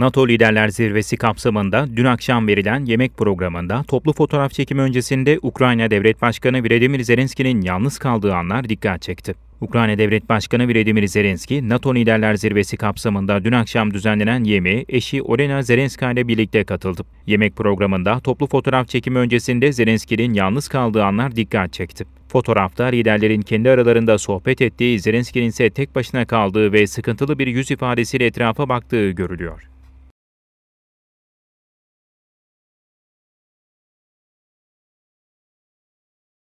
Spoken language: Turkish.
NATO Liderler Zirvesi kapsamında dün akşam verilen yemek programında toplu fotoğraf çekimi öncesinde Ukrayna Devlet Başkanı Vladimir Zelenski'nin yalnız kaldığı anlar dikkat çekti. Ukrayna Devlet Başkanı Vladimir Zelenski, NATO Liderler Zirvesi kapsamında dün akşam düzenlenen yemeğe eşi Olena Zelenska ile birlikte katıldı. Yemek programında toplu fotoğraf çekimi öncesinde Zelenski'nin yalnız kaldığı anlar dikkat çekti. Fotoğrafta liderlerin kendi aralarında sohbet ettiği, Zelenski'nin ise tek başına kaldığı ve sıkıntılı bir yüz ifadesiyle etrafa baktığı görülüyor.